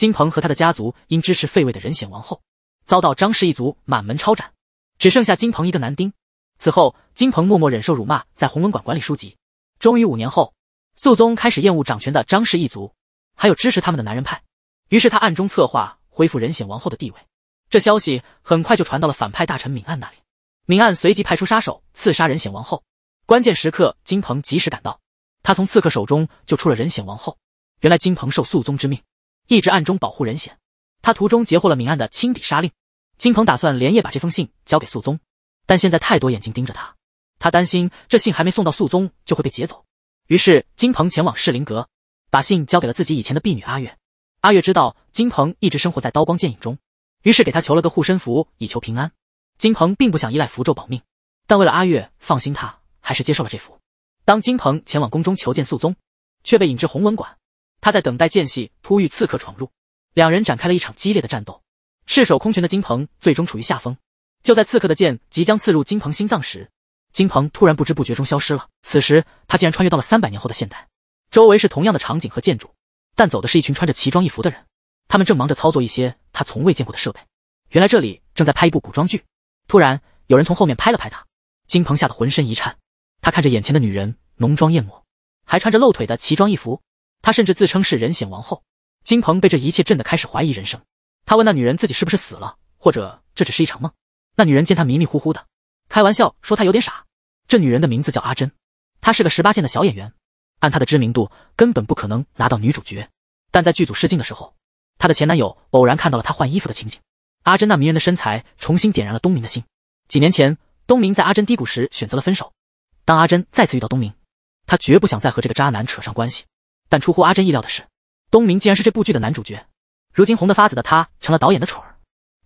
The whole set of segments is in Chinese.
金鹏和他的家族因支持废位的人显王后，遭到张氏一族满门抄斩，只剩下金鹏一个男丁。此后，金鹏默默忍受辱骂，在弘文馆管理书籍。终于五年后，肃宗开始厌恶掌权的张氏一族，还有支持他们的男人派，于是他暗中策划恢复人显王后的地位。这消息很快就传到了反派大臣敏案那里，敏案随即派出杀手刺杀人显王后。关键时刻，金鹏及时赶到，他从刺客手中救出了人显王后。原来，金鹏受肃宗之命。一直暗中保护人贤，他途中截获了明案的亲笔杀令，金鹏打算连夜把这封信交给肃宗，但现在太多眼睛盯着他，他担心这信还没送到肃宗就会被劫走，于是金鹏前往士林阁，把信交给了自己以前的婢女阿月。阿月知道金鹏一直生活在刀光剑影中，于是给他求了个护身符以求平安。金鹏并不想依赖符咒保命，但为了阿月放心，他还是接受了这符。当金鹏前往宫中求见肃宗，却被引至弘文馆。他在等待间隙突遇刺客闯入，两人展开了一场激烈的战斗。赤手空拳的金鹏最终处于下风。就在刺客的剑即将刺入金鹏心脏时，金鹏突然不知不觉中消失了。此时他竟然穿越到了三百年后的现代，周围是同样的场景和建筑，但走的是一群穿着奇装异服的人，他们正忙着操作一些他从未见过的设备。原来这里正在拍一部古装剧。突然有人从后面拍了拍他，金鹏吓得浑身一颤。他看着眼前的女人，浓妆艳抹，还穿着露腿的奇装异服。他甚至自称是人显王后，金鹏被这一切震得开始怀疑人生。他问那女人自己是不是死了，或者这只是一场梦。那女人见他迷迷糊糊的，开玩笑说他有点傻。这女人的名字叫阿珍，她是个十八线的小演员。按她的知名度，根本不可能拿到女主角。但在剧组试镜的时候，她的前男友偶然看到了她换衣服的情景。阿珍那迷人的身材重新点燃了东明的心。几年前，东明在阿珍低谷时选择了分手。当阿珍再次遇到东明，她绝不想再和这个渣男扯上关系。但出乎阿珍意料的是，东明竟然是这部剧的男主角。如今红得发紫的他成了导演的宠儿。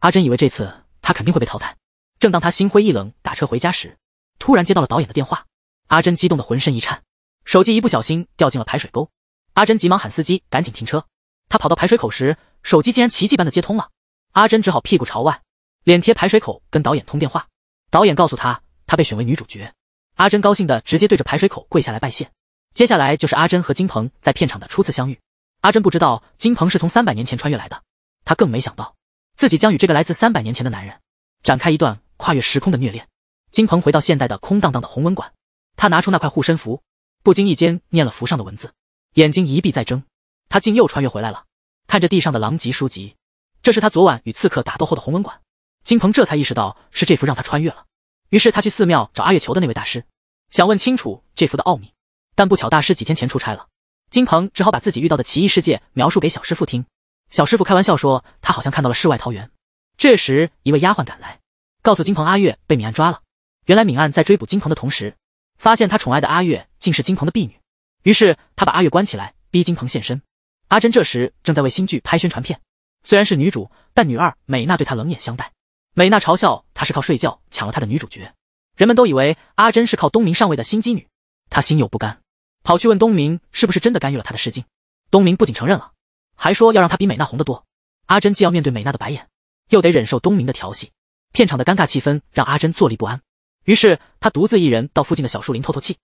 阿珍以为这次他肯定会被淘汰。正当他心灰意冷打车回家时，突然接到了导演的电话。阿珍激动得浑身一颤，手机一不小心掉进了排水沟。阿珍急忙喊司机赶紧停车。他跑到排水口时，手机竟然奇迹般的接通了。阿珍只好屁股朝外，脸贴排水口跟导演通电话。导演告诉他，他被选为女主角。阿珍高兴的直接对着排水口跪下来拜谢。接下来就是阿珍和金鹏在片场的初次相遇。阿珍不知道金鹏是从三百年前穿越来的，她更没想到自己将与这个来自三百年前的男人展开一段跨越时空的虐恋。金鹏回到现代的空荡荡的红文馆，他拿出那块护身符，不经意间念了符上的文字，眼睛一闭再睁，他竟又穿越回来了。看着地上的狼藉书籍，这是他昨晚与刺客打斗后的红文馆。金鹏这才意识到是这幅让他穿越了，于是他去寺庙找阿月求的那位大师，想问清楚这幅的奥秘。但不巧，大师几天前出差了，金鹏只好把自己遇到的奇异世界描述给小师傅听。小师傅开玩笑说，他好像看到了世外桃源。这时，一位丫鬟赶来，告诉金鹏，阿月被敏案抓了。原来，敏案在追捕金鹏的同时，发现他宠爱的阿月竟是金鹏的婢女，于是他把阿月关起来，逼金鹏现身。阿珍这时正在为新剧拍宣传片，虽然是女主，但女二美娜对她冷眼相待。美娜嘲笑她是靠睡觉抢了她的女主角，人们都以为阿珍是靠东明上位的心机女，她心有不甘。跑去问东明是不是真的干预了他的试镜，东明不仅承认了，还说要让他比美娜红得多。阿珍既要面对美娜的白眼，又得忍受东明的调戏，片场的尴尬气氛让阿珍坐立不安。于是她独自一人到附近的小树林透透气。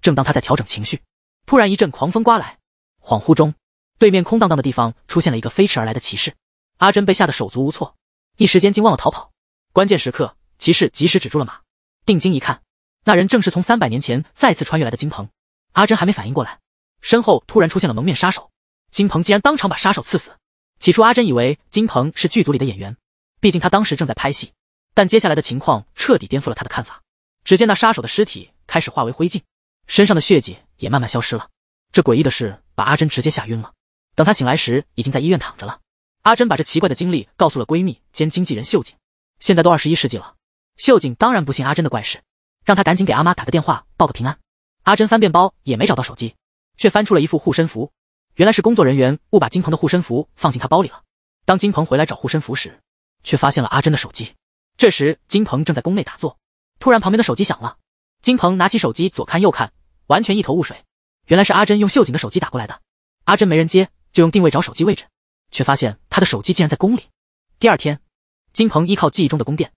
正当她在调整情绪，突然一阵狂风刮来，恍惚中对面空荡荡的地方出现了一个飞驰而来的骑士。阿珍被吓得手足无措，一时间竟忘了逃跑。关键时刻，骑士及时止住了马，定睛一看，那人正是从三百年前再次穿越来的金鹏。阿珍还没反应过来，身后突然出现了蒙面杀手，金鹏竟然当场把杀手刺死。起初阿珍以为金鹏是剧组里的演员，毕竟他当时正在拍戏，但接下来的情况彻底颠覆了他的看法。只见那杀手的尸体开始化为灰烬，身上的血迹也慢慢消失了。这诡异的事把阿珍直接吓晕了。等她醒来时，已经在医院躺着了。阿珍把这奇怪的经历告诉了闺蜜兼经纪人秀景。现在都二十一世纪了，秀景当然不信阿珍的怪事，让她赶紧给阿妈打个电话报个平安。阿珍翻遍包也没找到手机，却翻出了一副护身符，原来是工作人员误把金鹏的护身符放进他包里了。当金鹏回来找护身符时，却发现了阿珍的手机。这时，金鹏正在宫内打坐，突然旁边的手机响了。金鹏拿起手机左看右看，完全一头雾水。原来是阿珍用秀锦的手机打过来的。阿珍没人接，就用定位找手机位置，却发现她的手机竟然在宫里。第二天，金鹏依靠记忆中的宫殿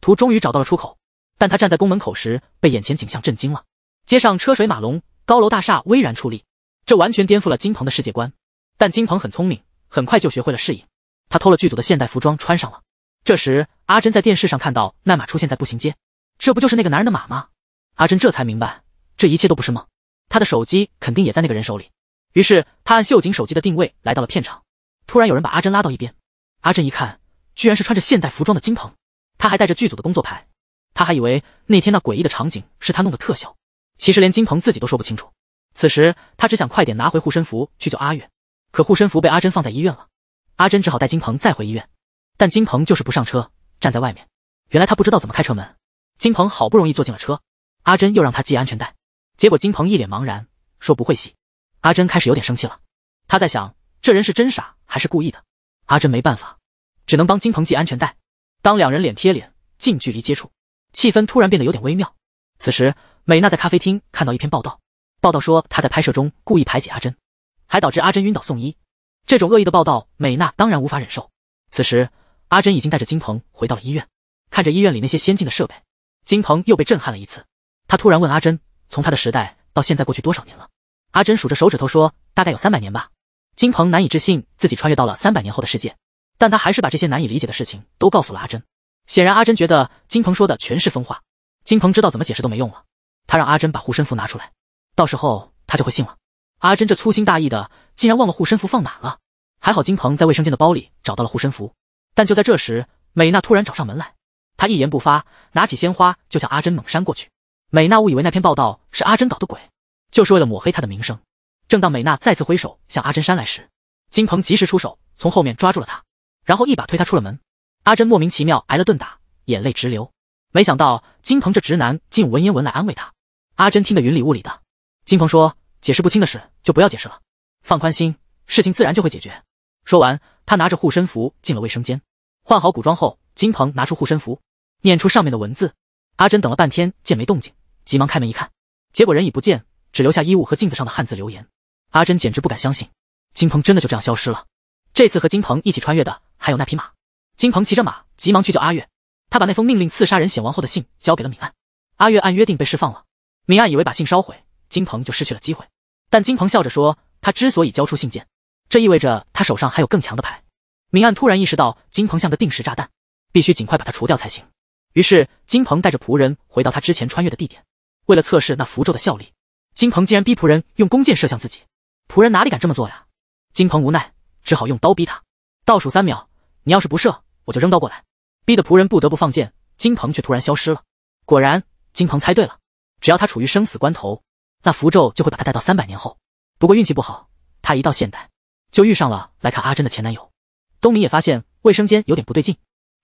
图，终于找到了出口。但他站在宫门口时，被眼前景象震惊了。街上车水马龙，高楼大厦巍然矗立，这完全颠覆了金鹏的世界观。但金鹏很聪明，很快就学会了适应。他偷了剧组的现代服装穿上了。这时，阿珍在电视上看到奈玛出现在步行街，这不就是那个男人的马吗？阿珍这才明白，这一切都不是梦。他的手机肯定也在那个人手里。于是，他按秀景手机的定位来到了片场。突然，有人把阿珍拉到一边。阿珍一看，居然是穿着现代服装的金鹏，他还带着剧组的工作牌。他还以为那天那诡异的场景是他弄的特效。其实连金鹏自己都说不清楚。此时他只想快点拿回护身符去救阿月，可护身符被阿珍放在医院了。阿珍只好带金鹏再回医院，但金鹏就是不上车，站在外面。原来他不知道怎么开车门。金鹏好不容易坐进了车，阿珍又让他系安全带，结果金鹏一脸茫然，说不会系。阿珍开始有点生气了，她在想这人是真傻还是故意的。阿珍没办法，只能帮金鹏系安全带。当两人脸贴脸，近距离接触，气氛突然变得有点微妙。此时，美娜在咖啡厅看到一篇报道，报道说她在拍摄中故意排挤阿珍，还导致阿珍晕倒送医。这种恶意的报道，美娜当然无法忍受。此时，阿珍已经带着金鹏回到了医院，看着医院里那些先进的设备，金鹏又被震撼了一次。他突然问阿珍：“从他的时代到现在，过去多少年了？”阿珍数着手指头说：“大概有三百年吧。”金鹏难以置信自己穿越到了三百年后的世界，但他还是把这些难以理解的事情都告诉了阿珍。显然，阿珍觉得金鹏说的全是疯话。金鹏知道怎么解释都没用了，他让阿珍把护身符拿出来，到时候他就会信了。阿珍这粗心大意的，竟然忘了护身符放哪了。还好金鹏在卫生间的包里找到了护身符。但就在这时，美娜突然找上门来，她一言不发，拿起鲜花就向阿珍猛扇过去。美娜误以为那篇报道是阿珍搞的鬼，就是为了抹黑她的名声。正当美娜再次挥手向阿珍扇来时，金鹏及时出手，从后面抓住了她，然后一把推她出了门。阿珍莫名其妙挨了顿打，眼泪直流。没想到金鹏这直男竟用文言文来安慰他。阿珍听得云里雾里的。金鹏说：“解释不清的事就不要解释了，放宽心，事情自然就会解决。”说完，他拿着护身符进了卫生间。换好古装后，金鹏拿出护身符，念出上面的文字。阿珍等了半天，见没动静，急忙开门一看，结果人已不见，只留下衣物和镜子上的汉字留言。阿珍简直不敢相信，金鹏真的就这样消失了。这次和金鹏一起穿越的还有那匹马。金鹏骑着马，急忙去救阿月。他把那封命令刺杀人显王后的信交给了敏案，阿月按约定被释放了。敏案以为把信烧毁，金鹏就失去了机会，但金鹏笑着说，他之所以交出信件，这意味着他手上还有更强的牌。敏案突然意识到，金鹏像个定时炸弹，必须尽快把他除掉才行。于是，金鹏带着仆人回到他之前穿越的地点，为了测试那符咒的效力，金鹏竟然逼仆人用弓箭射向自己。仆人哪里敢这么做呀？金鹏无奈，只好用刀逼他。倒数三秒，你要是不射，我就扔刀过来。逼得仆人不得不放箭，金鹏却突然消失了。果然，金鹏猜对了，只要他处于生死关头，那符咒就会把他带到三百年后。不过运气不好，他一到现代就遇上了来看阿珍的前男友。东明也发现卫生间有点不对劲，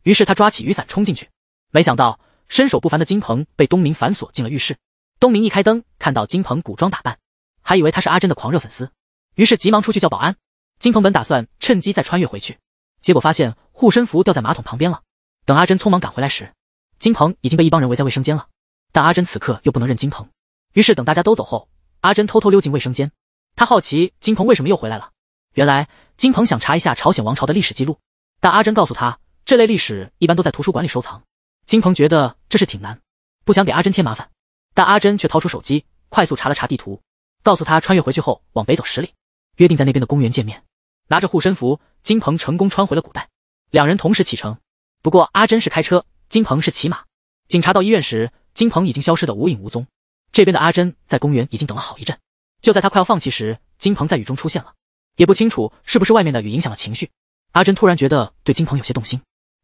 于是他抓起雨伞冲进去。没想到身手不凡的金鹏被东明反锁进了浴室。东明一开灯，看到金鹏古装打扮，还以为他是阿珍的狂热粉丝，于是急忙出去叫保安。金鹏本打算趁机再穿越回去，结果发现护身符掉在马桶旁边了。等阿珍匆忙赶回来时，金鹏已经被一帮人围在卫生间了。但阿珍此刻又不能认金鹏，于是等大家都走后，阿珍偷偷溜进卫生间。她好奇金鹏为什么又回来了。原来金鹏想查一下朝鲜王朝的历史记录，但阿珍告诉他，这类历史一般都在图书馆里收藏。金鹏觉得这事挺难，不想给阿珍添麻烦，但阿珍却掏出手机，快速查了查地图，告诉他穿越回去后往北走十里，约定在那边的公园见面。拿着护身符，金鹏成功穿回了古代，两人同时启程。不过阿珍是开车，金鹏是骑马。警察到医院时，金鹏已经消失得无影无踪。这边的阿珍在公园已经等了好一阵，就在他快要放弃时，金鹏在雨中出现了。也不清楚是不是外面的雨影响了情绪，阿珍突然觉得对金鹏有些动心。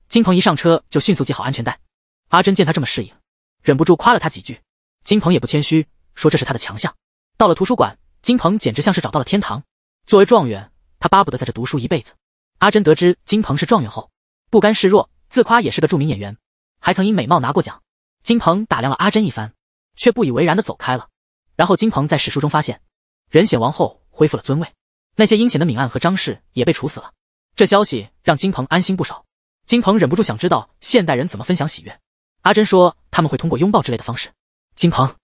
金鹏一上车就迅速系好安全带，阿珍见他这么适应，忍不住夸了他几句。金鹏也不谦虚，说这是他的强项。到了图书馆，金鹏简直像是找到了天堂。作为状元，他巴不得在这读书一辈子。阿珍得知金鹏是状元后，不甘示弱。自夸也是个著名演员，还曾因美貌拿过奖。金鹏打量了阿珍一番，却不以为然的走开了。然后金鹏在史书中发现，仁显王后恢复了尊位，那些阴险的闵案和张氏也被处死了。这消息让金鹏安心不少。金鹏忍不住想知道现代人怎么分享喜悦。阿珍说他们会通过拥抱之类的方式。金鹏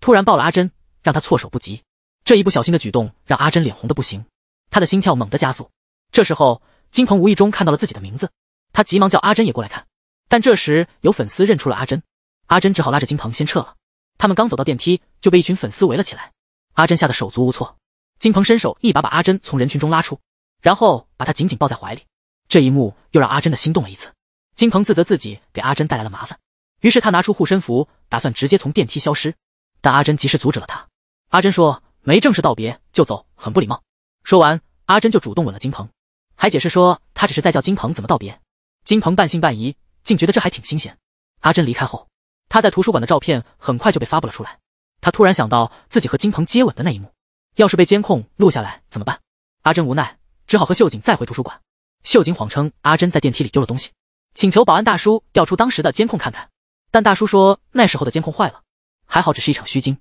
突然抱了阿珍，让他措手不及。这一不小心的举动让阿珍脸红的不行，他的心跳猛地加速。这时候金鹏无意中看到了自己的名字。他急忙叫阿珍也过来看，但这时有粉丝认出了阿珍，阿珍只好拉着金鹏先撤了。他们刚走到电梯，就被一群粉丝围了起来，阿珍吓得手足无措。金鹏伸手一把把阿珍从人群中拉出，然后把她紧紧抱在怀里。这一幕又让阿珍的心动了一次。金鹏自责自己给阿珍带来了麻烦，于是他拿出护身符，打算直接从电梯消失。但阿珍及时阻止了他。阿珍说：“没正式道别就走，很不礼貌。”说完，阿珍就主动吻了金鹏，还解释说他只是在叫金鹏怎么道别。金鹏半信半疑，竟觉得这还挺新鲜。阿珍离开后，他在图书馆的照片很快就被发布了出来。他突然想到自己和金鹏接吻的那一幕，要是被监控录下来怎么办？阿珍无奈，只好和秀景再回图书馆。秀景谎称阿珍在电梯里丢了东西，请求保安大叔调出当时的监控看看。但大叔说那时候的监控坏了，还好只是一场虚惊。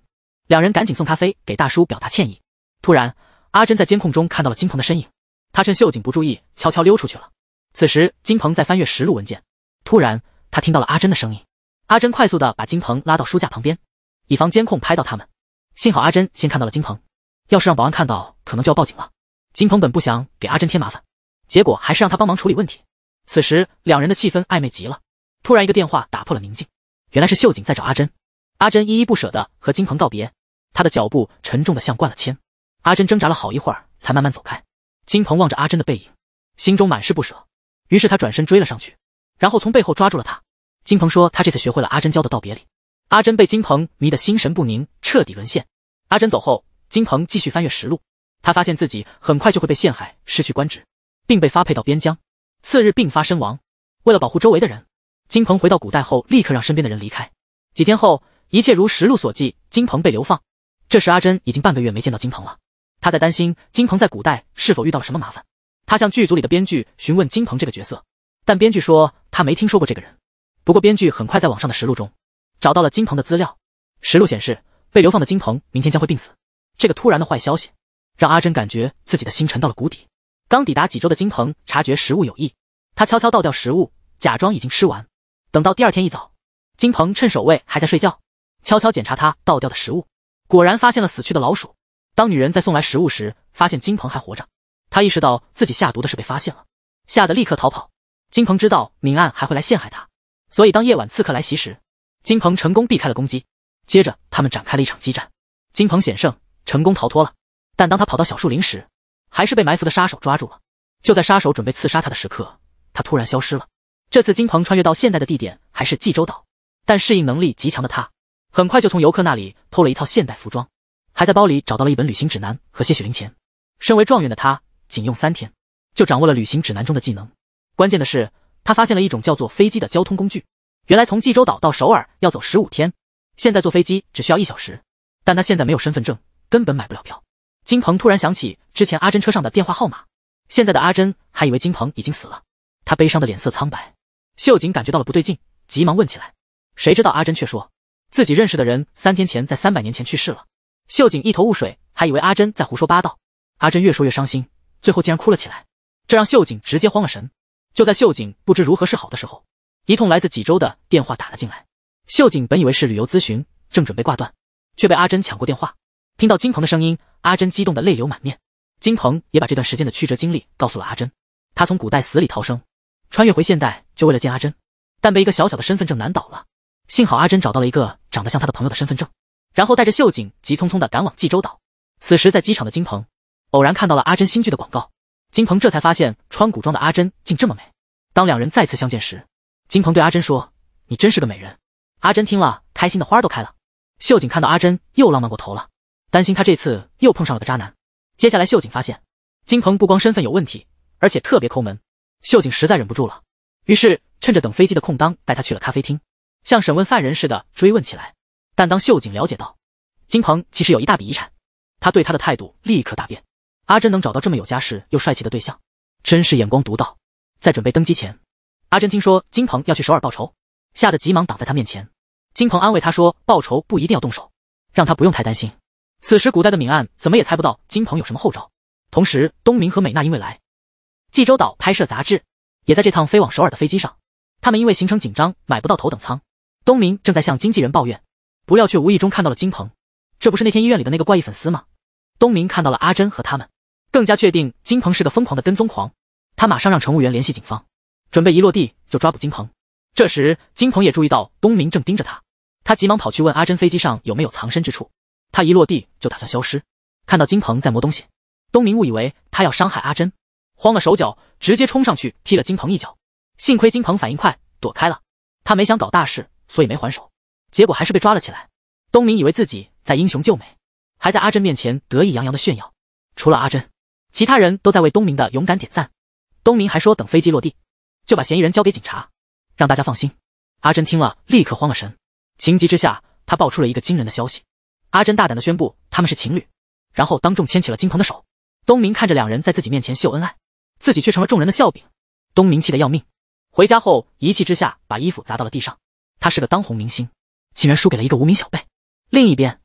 两人赶紧送咖啡给大叔表达歉意。突然，阿珍在监控中看到了金鹏的身影，他趁秀景不注意，悄悄溜出去了。此时，金鹏在翻阅实录文件，突然他听到了阿珍的声音。阿珍快速的把金鹏拉到书架旁边，以防监控拍到他们。幸好阿珍先看到了金鹏，要是让保安看到，可能就要报警了。金鹏本不想给阿珍添麻烦，结果还是让他帮忙处理问题。此时两人的气氛暧昧极了。突然一个电话打破了宁静，原来是秀景在找阿珍。阿珍依依不舍的和金鹏告别，他的脚步沉重的像灌了铅。阿珍挣扎了好一会儿，才慢慢走开。金鹏望着阿珍的背影，心中满是不舍。于是他转身追了上去，然后从背后抓住了他。金鹏说他这次学会了阿珍教的道别礼。阿珍被金鹏迷得心神不宁，彻底沦陷。阿珍走后，金鹏继续翻阅实录，他发现自己很快就会被陷害，失去官职，并被发配到边疆。次日病发身亡。为了保护周围的人，金鹏回到古代后立刻让身边的人离开。几天后，一切如实录所记，金鹏被流放。这时阿珍已经半个月没见到金鹏了，她在担心金鹏在古代是否遇到了什么麻烦。他向剧组里的编剧询问金鹏这个角色，但编剧说他没听说过这个人。不过编剧很快在网上的实录中找到了金鹏的资料。实录显示，被流放的金鹏明天将会病死。这个突然的坏消息让阿珍感觉自己的心沉到了谷底。刚抵达几周的金鹏察觉食物有异，他悄悄倒掉食物，假装已经吃完。等到第二天一早，金鹏趁守卫还在睡觉，悄悄检查他倒掉的食物，果然发现了死去的老鼠。当女人在送来食物时，发现金鹏还活着。他意识到自己下毒的事被发现了，吓得立刻逃跑。金鹏知道闵岸还会来陷害他，所以当夜晚刺客来袭时，金鹏成功避开了攻击。接着，他们展开了一场激战，金鹏险胜，成功逃脱了。但当他跑到小树林时，还是被埋伏的杀手抓住了。就在杀手准备刺杀他的时刻，他突然消失了。这次金鹏穿越到现代的地点还是济州岛，但适应能力极强的他很快就从游客那里偷了一套现代服装，还在包里找到了一本旅行指南和些许零钱。身为状元的他。仅用三天，就掌握了旅行指南中的技能。关键的是，他发现了一种叫做飞机的交通工具。原来从济州岛到首尔要走十五天，现在坐飞机只需要一小时。但他现在没有身份证，根本买不了票。金鹏突然想起之前阿珍车上的电话号码。现在的阿珍还以为金鹏已经死了，他悲伤的脸色苍白。秀锦感觉到了不对劲，急忙问起来。谁知道阿珍却说自己认识的人三天前在三百年前去世了。秀锦一头雾水，还以为阿珍在胡说八道。阿珍越说越伤心。最后竟然哭了起来，这让秀景直接慌了神。就在秀景不知如何是好的时候，一通来自济州的电话打了进来。秀景本以为是旅游咨询，正准备挂断，却被阿珍抢过电话。听到金鹏的声音，阿珍激动得泪流满面。金鹏也把这段时间的曲折经历告诉了阿珍。他从古代死里逃生，穿越回现代就为了见阿珍，但被一个小小的身份证难倒了。幸好阿珍找到了一个长得像他的朋友的身份证，然后带着秀景急匆匆地赶往济州岛。此时在机场的金鹏。偶然看到了阿珍新剧的广告，金鹏这才发现穿古装的阿珍竟这么美。当两人再次相见时，金鹏对阿珍说：“你真是个美人。”阿珍听了，开心的花都开了。秀锦看到阿珍又浪漫过头了，担心她这次又碰上了个渣男。接下来，秀锦发现金鹏不光身份有问题，而且特别抠门。秀锦实在忍不住了，于是趁着等飞机的空当带他去了咖啡厅，像审问犯人似的追问起来。但当秀锦了解到金鹏其实有一大笔遗产，他对他的态度立刻大变。阿珍能找到这么有家世又帅气的对象，真是眼光独到。在准备登机前，阿珍听说金鹏要去首尔报仇，吓得急忙挡在他面前。金鹏安慰她说：“报仇不一定要动手，让他不用太担心。”此时，古代的敏案怎么也猜不到金鹏有什么后招。同时，东明和美娜因为来济州岛拍摄杂志，也在这趟飞往首尔的飞机上。他们因为行程紧张，买不到头等舱。东明正在向经纪人抱怨，不料却无意中看到了金鹏，这不是那天医院里的那个怪异粉丝吗？东明看到了阿珍和他们，更加确定金鹏是个疯狂的跟踪狂。他马上让乘务员联系警方，准备一落地就抓捕金鹏。这时，金鹏也注意到东明正盯着他，他急忙跑去问阿珍飞机上有没有藏身之处。他一落地就打算消失。看到金鹏在磨东西，东明误以为他要伤害阿珍，慌了手脚，直接冲上去踢了金鹏一脚。幸亏金鹏反应快，躲开了。他没想搞大事，所以没还手，结果还是被抓了起来。东明以为自己在英雄救美。还在阿珍面前得意洋洋的炫耀，除了阿珍，其他人都在为东明的勇敢点赞。东明还说，等飞机落地，就把嫌疑人交给警察，让大家放心。阿珍听了，立刻慌了神，情急之下，他爆出了一个惊人的消息。阿珍大胆的宣布他们是情侣，然后当众牵起了金鹏的手。东明看着两人在自己面前秀恩爱，自己却成了众人的笑柄。东明气得要命，回家后一气之下把衣服砸到了地上。他是个当红明星，竟然输给了一个无名小辈。另一边。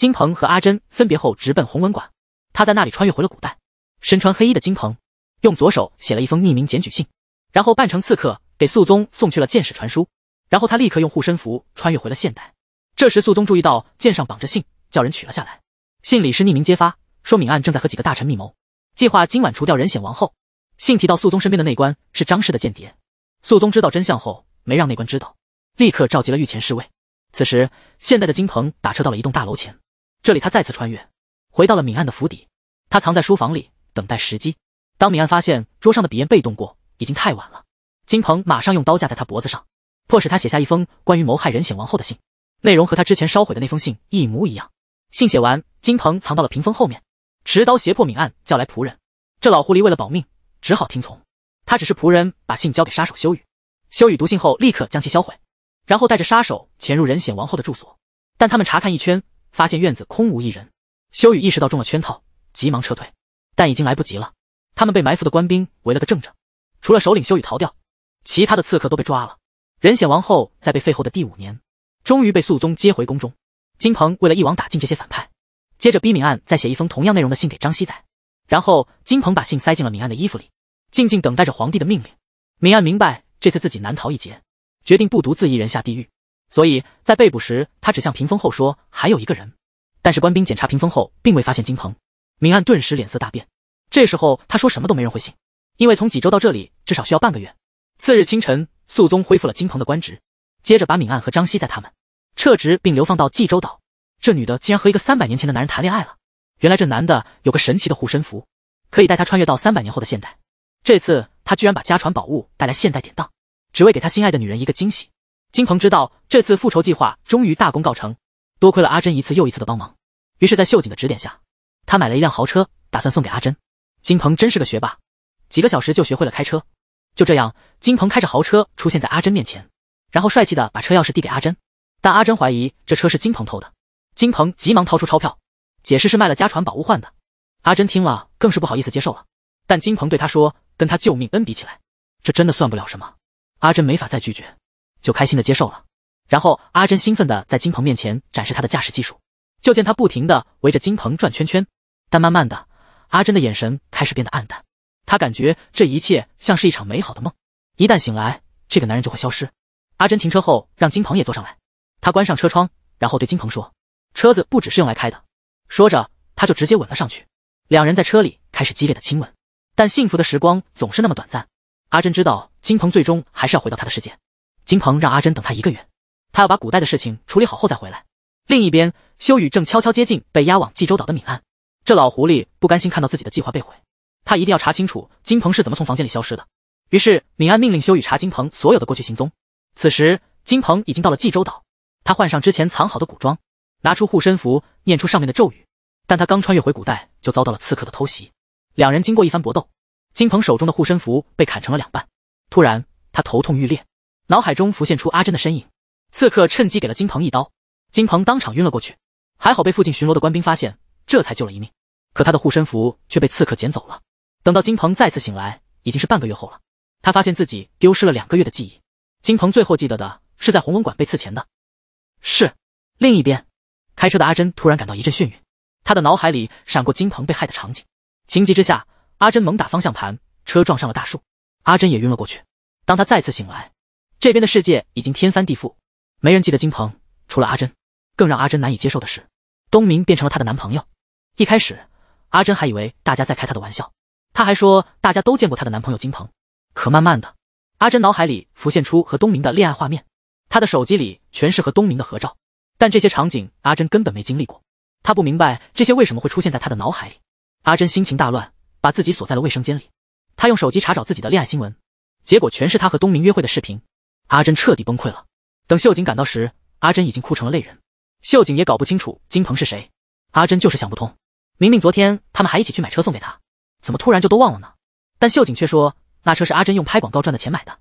金鹏和阿珍分别后，直奔红文馆。他在那里穿越回了古代，身穿黑衣的金鹏用左手写了一封匿名检举信，然后扮成刺客给肃宗送去了剑士传书。然后他立刻用护身符穿越回了现代。这时，肃宗注意到剑上绑着信，叫人取了下来。信里是匿名揭发，说敏安正在和几个大臣密谋，计划今晚除掉仁显王后。信提到肃宗身边的内官是张氏的间谍。肃宗知道真相后，没让内官知道，立刻召集了御前侍卫。此时，现代的金鹏打车到了一栋大楼前。这里，他再次穿越，回到了敏案的府邸。他藏在书房里，等待时机。当敏案发现桌上的笔砚被动过，已经太晚了。金鹏马上用刀架在他脖子上，迫使他写下一封关于谋害仁显王后的信，内容和他之前烧毁的那封信一模一样。信写完，金鹏藏到了屏风后面，持刀胁迫敏案叫来仆人。这老狐狸为了保命，只好听从。他只是仆人把信交给杀手修宇，修宇读信后立刻将其销毁，然后带着杀手潜入仁显王后的住所。但他们查看一圈。发现院子空无一人，修宇意识到中了圈套，急忙撤退，但已经来不及了。他们被埋伏的官兵围了个正着，除了首领修宇逃掉，其他的刺客都被抓了。仁显王后在被废后的第五年，终于被肃宗接回宫中。金鹏为了一网打尽这些反派，接着逼敏案再写一封同样内容的信给张熙载，然后金鹏把信塞进了敏案的衣服里，静静等待着皇帝的命令。敏案明白这次自己难逃一劫，决定不独自一人下地狱。所以在被捕时，他指向屏风后说：“还有一个人。”但是官兵检查屏风后，并未发现金鹏。明暗顿时脸色大变。这时候他说什么都没人会信，因为从济州到这里至少需要半个月。次日清晨，肃宗恢复了金鹏的官职，接着把敏案和张熙在他们撤职并流放到济州岛。这女的竟然和一个三百年前的男人谈恋爱了。原来这男的有个神奇的护身符，可以带他穿越到三百年后的现代。这次他居然把家传宝物带来现代典当，只为给他心爱的女人一个惊喜。金鹏知道这次复仇计划终于大功告成，多亏了阿珍一次又一次的帮忙。于是，在秀锦的指点下，他买了一辆豪车，打算送给阿珍。金鹏真是个学霸，几个小时就学会了开车。就这样，金鹏开着豪车出现在阿珍面前，然后帅气的把车钥匙递给阿珍。但阿珍怀疑这车是金鹏偷的，金鹏急忙掏出钞票，解释是卖了家传宝物换的。阿珍听了更是不好意思接受了，但金鹏对他说，跟他救命恩比起来，这真的算不了什么。阿珍没法再拒绝。就开心的接受了，然后阿珍兴奋的在金鹏面前展示她的驾驶技术，就见她不停的围着金鹏转圈圈，但慢慢的，阿珍的眼神开始变得暗淡，她感觉这一切像是一场美好的梦，一旦醒来，这个男人就会消失。阿珍停车后，让金鹏也坐上来，她关上车窗，然后对金鹏说：“车子不只是用来开的。”说着，他就直接吻了上去，两人在车里开始激烈的亲吻，但幸福的时光总是那么短暂，阿珍知道金鹏最终还是要回到他的世界。金鹏让阿珍等他一个月，他要把古代的事情处理好后再回来。另一边，修宇正悄悄接近被押往济州岛的敏安。这老狐狸不甘心看到自己的计划被毁，他一定要查清楚金鹏是怎么从房间里消失的。于是，敏安命令修宇查金鹏所有的过去行踪。此时，金鹏已经到了济州岛，他换上之前藏好的古装，拿出护身符，念出上面的咒语。但他刚穿越回古代，就遭到了刺客的偷袭。两人经过一番搏斗，金鹏手中的护身符被砍成了两半。突然，他头痛欲裂。脑海中浮现出阿珍的身影，刺客趁机给了金鹏一刀，金鹏当场晕了过去，还好被附近巡逻的官兵发现，这才救了一命。可他的护身符却被刺客捡走了。等到金鹏再次醒来，已经是半个月后了。他发现自己丢失了两个月的记忆。金鹏最后记得的是在鸿文馆被刺前的。是。另一边，开车的阿珍突然感到一阵眩晕，她的脑海里闪过金鹏被害的场景。情急之下，阿珍猛打方向盘，车撞上了大树，阿珍也晕了过去。当她再次醒来，这边的世界已经天翻地覆，没人记得金鹏，除了阿珍。更让阿珍难以接受的是，东明变成了她的男朋友。一开始，阿珍还以为大家在开她的玩笑，她还说大家都见过她的男朋友金鹏。可慢慢的，阿珍脑海里浮现出和东明的恋爱画面，她的手机里全是和东明的合照，但这些场景阿珍根本没经历过。她不明白这些为什么会出现在她的脑海里，阿珍心情大乱，把自己锁在了卫生间里。她用手机查找自己的恋爱新闻，结果全是她和东明约会的视频。阿珍彻底崩溃了。等秀景赶到时，阿珍已经哭成了泪人。秀景也搞不清楚金鹏是谁，阿珍就是想不通，明明昨天他们还一起去买车送给他，怎么突然就都忘了呢？但秀景却说那车是阿珍用拍广告赚的钱买的。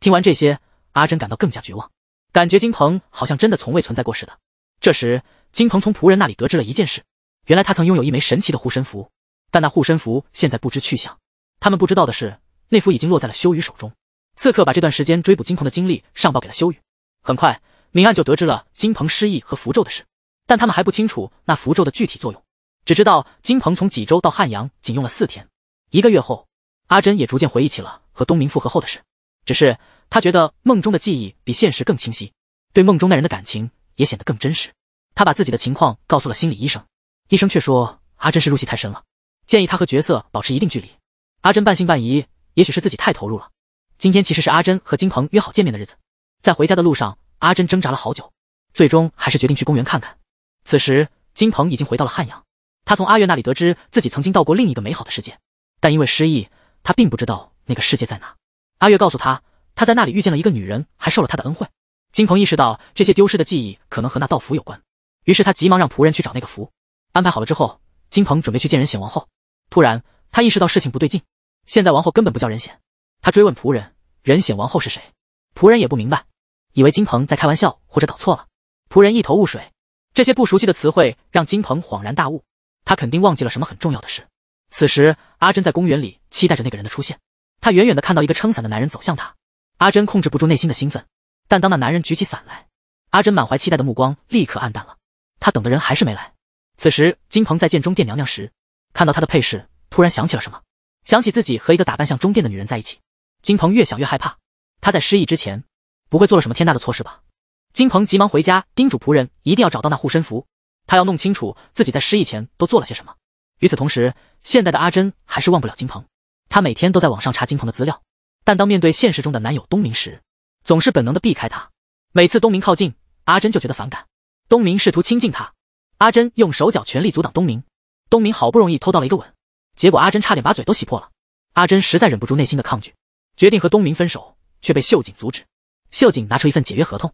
听完这些，阿珍感到更加绝望，感觉金鹏好像真的从未存在过似的。这时，金鹏从仆人那里得知了一件事，原来他曾拥有一枚神奇的护身符，但那护身符现在不知去向。他们不知道的是，那符已经落在了修宇手中。刺客把这段时间追捕金鹏的经历上报给了修宇。很快，明暗就得知了金鹏失忆和符咒的事，但他们还不清楚那符咒的具体作用，只知道金鹏从济州到汉阳仅用了四天。一个月后，阿珍也逐渐回忆起了和东明复合后的事，只是她觉得梦中的记忆比现实更清晰，对梦中那人的感情也显得更真实。她把自己的情况告诉了心理医生，医生却说阿珍是入戏太深了，建议她和角色保持一定距离。阿珍半信半疑，也许是自己太投入了。今天其实是阿珍和金鹏约好见面的日子。在回家的路上，阿珍挣扎了好久，最终还是决定去公园看看。此时，金鹏已经回到了汉阳。他从阿月那里得知，自己曾经到过另一个美好的世界，但因为失忆，他并不知道那个世界在哪。阿月告诉他，他在那里遇见了一个女人，还受了他的恩惠。金鹏意识到，这些丢失的记忆可能和那道符有关，于是他急忙让仆人去找那个符。安排好了之后，金鹏准备去见人显王后。突然，他意识到事情不对劲，现在王后根本不叫人显。他追问仆人：“仁显王后是谁？”仆人也不明白，以为金鹏在开玩笑或者搞错了。仆人一头雾水，这些不熟悉的词汇让金鹏恍然大悟，他肯定忘记了什么很重要的事。此时，阿珍在公园里期待着那个人的出现。她远远的看到一个撑伞的男人走向她，阿珍控制不住内心的兴奋。但当那男人举起伞来，阿珍满怀期待的目光立刻暗淡了。她等的人还是没来。此时，金鹏在见中殿娘娘时，看到她的配饰，突然想起了什么，想起自己和一个打扮像中殿的女人在一起。金鹏越想越害怕，他在失忆之前不会做了什么天大的错事吧？金鹏急忙回家，叮嘱仆人一定要找到那护身符。他要弄清楚自己在失忆前都做了些什么。与此同时，现代的阿珍还是忘不了金鹏，她每天都在网上查金鹏的资料。但当面对现实中的男友东明时，总是本能的避开他。每次东明靠近，阿珍就觉得反感。东明试图亲近她，阿珍用手脚全力阻挡东明。东明好不容易偷到了一个吻，结果阿珍差点把嘴都洗破了。阿珍实在忍不住内心的抗拒。决定和东明分手，却被秀锦阻止。秀锦拿出一份解约合同，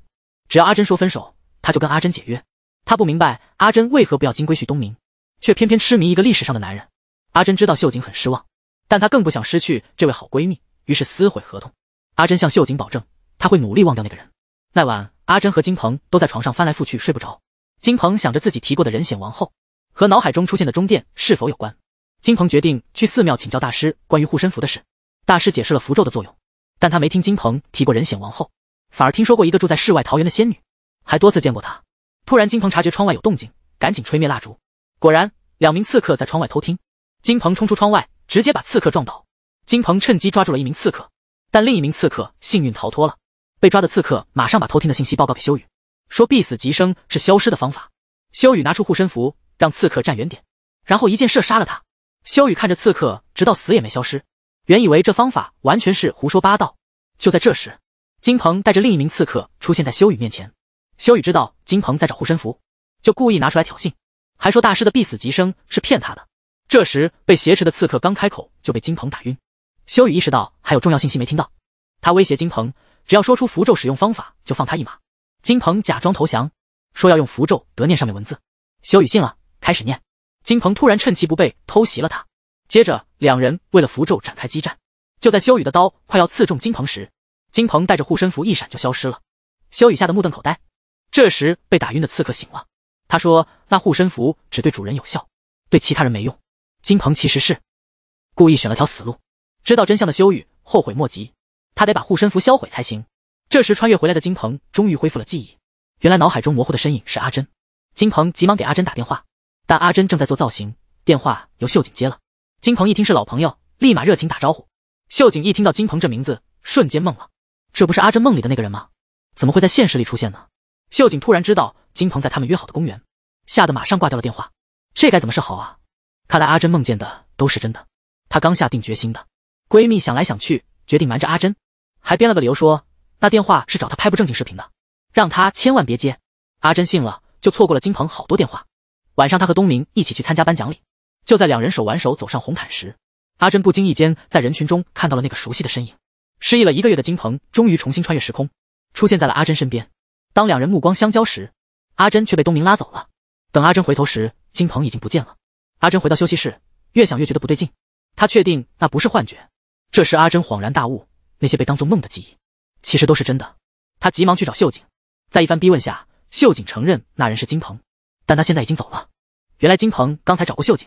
只要阿珍说分手，他就跟阿珍解约。他不明白阿珍为何不要金龟婿东明，却偏偏痴迷一个历史上的男人。阿珍知道秀锦很失望，但她更不想失去这位好闺蜜，于是撕毁合同。阿珍向秀锦保证，她会努力忘掉那个人。那晚，阿珍和金鹏都在床上翻来覆去睡不着。金鹏想着自己提过的人显王后和脑海中出现的中殿是否有关，金鹏决定去寺庙请教大师关于护身符的事。大师解释了符咒的作用，但他没听金鹏提过人显王后，反而听说过一个住在世外桃源的仙女，还多次见过她。突然，金鹏察觉窗外有动静，赶紧吹灭蜡烛。果然，两名刺客在窗外偷听。金鹏冲出窗外，直接把刺客撞倒。金鹏趁机抓住了一名刺客，但另一名刺客幸运逃脱了。被抓的刺客马上把偷听的信息报告给修宇，说必死即生是消失的方法。修宇拿出护身符，让刺客站远点，然后一箭射杀了他。修宇看着刺客，直到死也没消失。原以为这方法完全是胡说八道，就在这时，金鹏带着另一名刺客出现在修宇面前。修宇知道金鹏在找护身符，就故意拿出来挑衅，还说大师的必死即生是骗他的。这时被挟持的刺客刚开口就被金鹏打晕。修宇意识到还有重要信息没听到，他威胁金鹏，只要说出符咒使用方法就放他一马。金鹏假装投降，说要用符咒得念上面文字。修宇信了，开始念。金鹏突然趁其不备偷袭了他。接着，两人为了符咒展开激战。就在修宇的刀快要刺中金鹏时，金鹏带着护身符一闪就消失了。修宇吓得目瞪口呆。这时被打晕的刺客醒了，他说：“那护身符只对主人有效，对其他人没用。金鹏其实是故意选了条死路。”知道真相的修宇后悔莫及，他得把护身符销毁才行。这时穿越回来的金鹏终于恢复了记忆，原来脑海中模糊的身影是阿珍。金鹏急忙给阿珍打电话，但阿珍正在做造型，电话由秀锦接了。金鹏一听是老朋友，立马热情打招呼。秀景一听到金鹏这名字，瞬间懵了，这不是阿珍梦里的那个人吗？怎么会在现实里出现呢？秀景突然知道金鹏在他们约好的公园，吓得马上挂掉了电话。这该怎么是好啊？看来阿珍梦见的都是真的。她刚下定决心的闺蜜想来想去，决定瞒着阿珍，还编了个理由说那电话是找她拍不正经视频的，让她千万别接。阿珍信了，就错过了金鹏好多电话。晚上她和东明一起去参加颁奖礼。就在两人手挽手走上红毯时，阿珍不经意间在人群中看到了那个熟悉的身影。失忆了一个月的金鹏终于重新穿越时空，出现在了阿珍身边。当两人目光相交时，阿珍却被东明拉走了。等阿珍回头时，金鹏已经不见了。阿珍回到休息室，越想越觉得不对劲，她确定那不是幻觉。这时，阿珍恍然大悟，那些被当做梦的记忆，其实都是真的。她急忙去找秀景，在一番逼问下，秀景承认那人是金鹏，但他现在已经走了。原来金鹏刚才找过秀景。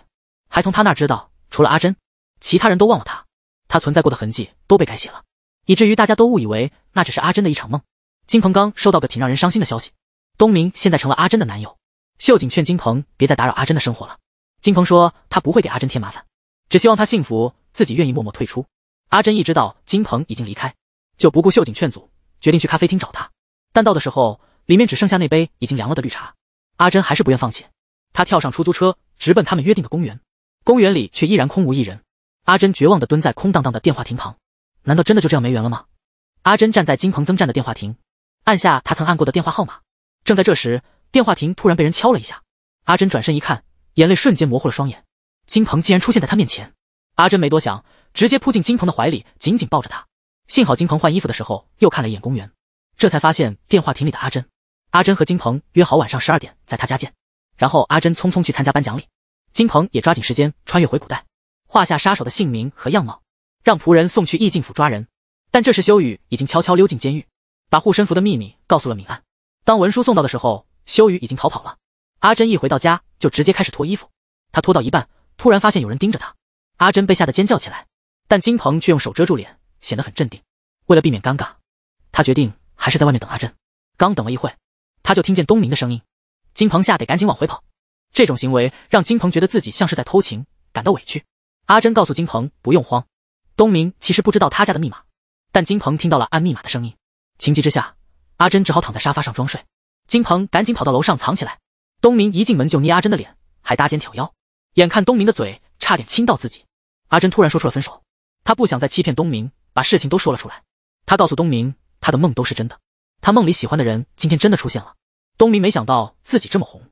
还从他那儿知道，除了阿珍，其他人都忘了他，他存在过的痕迹都被改写了，以至于大家都误以为那只是阿珍的一场梦。金鹏刚收到个挺让人伤心的消息，东明现在成了阿珍的男友。秀景劝金鹏别再打扰阿珍的生活了，金鹏说他不会给阿珍添麻烦，只希望她幸福，自己愿意默默退出。阿珍一知道金鹏已经离开，就不顾秀景劝阻，决定去咖啡厅找他。但到的时候，里面只剩下那杯已经凉了的绿茶。阿珍还是不愿放弃，她跳上出租车，直奔他们约定的公园。公园里却依然空无一人，阿珍绝望的蹲在空荡荡的电话亭旁。难道真的就这样没缘了吗？阿珍站在金鹏曾站的电话亭，按下他曾按过的电话号码。正在这时，电话亭突然被人敲了一下。阿珍转身一看，眼泪瞬间模糊了双眼。金鹏竟然出现在他面前。阿珍没多想，直接扑进金鹏的怀里，紧紧抱着他。幸好金鹏换衣服的时候又看了一眼公园，这才发现电话亭里的阿珍。阿珍和金鹏约好晚上十二点在他家见，然后阿珍匆匆去参加颁奖礼。金鹏也抓紧时间穿越回古代，画下杀手的姓名和样貌，让仆人送去意境府抓人。但这时修宇已经悄悄溜进监狱，把护身符的秘密告诉了敏安。当文书送到的时候，修宇已经逃跑了。阿珍一回到家就直接开始脱衣服，她脱到一半突然发现有人盯着她，阿珍被吓得尖叫起来。但金鹏却用手遮住脸，显得很镇定。为了避免尴尬，他决定还是在外面等阿珍。刚等了一会，他就听见东明的声音，金鹏吓得赶紧往回跑。这种行为让金鹏觉得自己像是在偷情，感到委屈。阿珍告诉金鹏不用慌，东明其实不知道他家的密码，但金鹏听到了按密码的声音，情急之下，阿珍只好躺在沙发上装睡。金鹏赶紧跑到楼上藏起来。东明一进门就捏阿珍的脸，还搭肩挑腰，眼看东明的嘴差点亲到自己，阿珍突然说出了分手，她不想再欺骗东明，把事情都说了出来。她告诉东明，她的梦都是真的，她梦里喜欢的人今天真的出现了。东明没想到自己这么红。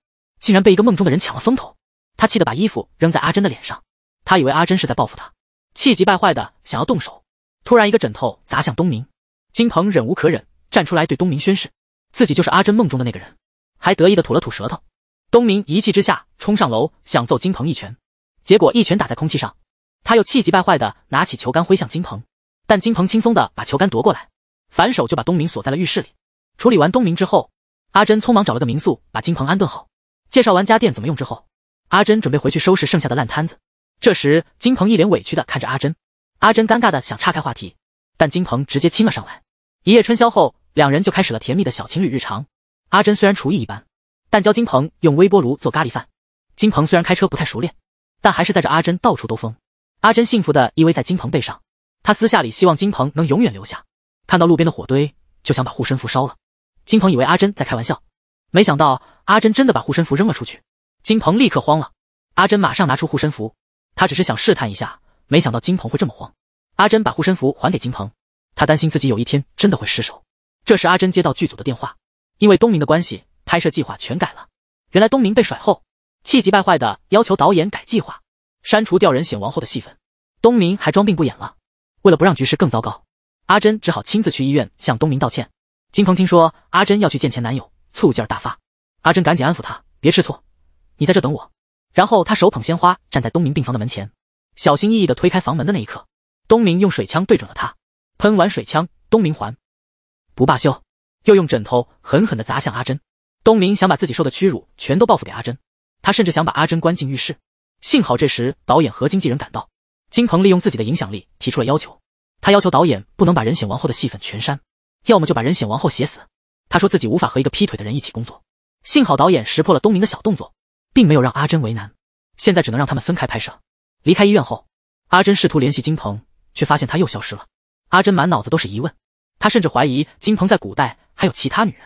竟然被一个梦中的人抢了风头，他气得把衣服扔在阿珍的脸上，他以为阿珍是在报复他，气急败坏的想要动手，突然一个枕头砸向东明，金鹏忍无可忍，站出来对东明宣誓，自己就是阿珍梦中的那个人，还得意的吐了吐舌头，东明一气之下冲上楼想揍金鹏一拳，结果一拳打在空气上，他又气急败坏的拿起球杆挥向金鹏，但金鹏轻松的把球杆夺过来，反手就把东明锁在了浴室里，处理完东明之后，阿珍匆忙找了个民宿把金鹏安顿好。介绍完家电怎么用之后，阿珍准备回去收拾剩下的烂摊子。这时，金鹏一脸委屈的看着阿珍，阿珍尴尬的想岔开话题，但金鹏直接亲了上来。一夜春宵后，两人就开始了甜蜜的小情侣日常。阿珍虽然厨艺一般，但教金鹏用微波炉做咖喱饭。金鹏虽然开车不太熟练，但还是载着阿珍到处兜风。阿珍幸福的依偎在金鹏背上，她私下里希望金鹏能永远留下。看到路边的火堆，就想把护身符烧了。金鹏以为阿珍在开玩笑。没想到阿珍真的把护身符扔了出去，金鹏立刻慌了。阿珍马上拿出护身符，她只是想试探一下，没想到金鹏会这么慌。阿珍把护身符还给金鹏，她担心自己有一天真的会失手。这时，阿珍接到剧组的电话，因为东明的关系，拍摄计划全改了。原来东明被甩后，气急败坏的要求导演改计划，删除掉人显王后的戏份。东明还装病不演了。为了不让局势更糟糕，阿珍只好亲自去医院向东明道歉。金鹏听说阿珍要去见前男友。醋劲儿大发，阿珍赶紧安抚他，别吃醋，你在这等我。然后他手捧鲜花站在东明病房的门前，小心翼翼的推开房门的那一刻，东明用水枪对准了他，喷完水枪，东明还不罢休，又用枕头狠狠的砸向阿珍。东明想把自己受的屈辱全都报复给阿珍，他甚至想把阿珍关进浴室。幸好这时导演和经纪人赶到，金鹏利用自己的影响力提出了要求，他要求导演不能把人显王后的戏份全删，要么就把人显王后写死。他说自己无法和一个劈腿的人一起工作，幸好导演识破了东明的小动作，并没有让阿珍为难。现在只能让他们分开拍摄。离开医院后，阿珍试图联系金鹏，却发现他又消失了。阿珍满脑子都是疑问，她甚至怀疑金鹏在古代还有其他女人。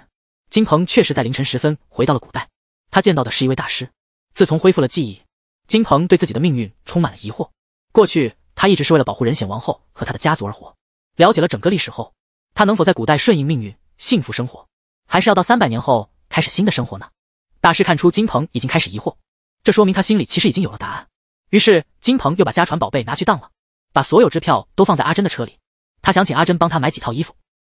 金鹏确实在凌晨时分回到了古代，他见到的是一位大师。自从恢复了记忆，金鹏对自己的命运充满了疑惑。过去他一直是为了保护仁显王后和他的家族而活。了解了整个历史后，他能否在古代顺应命运，幸福生活？还是要到三百年后开始新的生活呢。大师看出金鹏已经开始疑惑，这说明他心里其实已经有了答案。于是金鹏又把家传宝贝拿去当了，把所有支票都放在阿珍的车里。他想请阿珍帮他买几套衣服，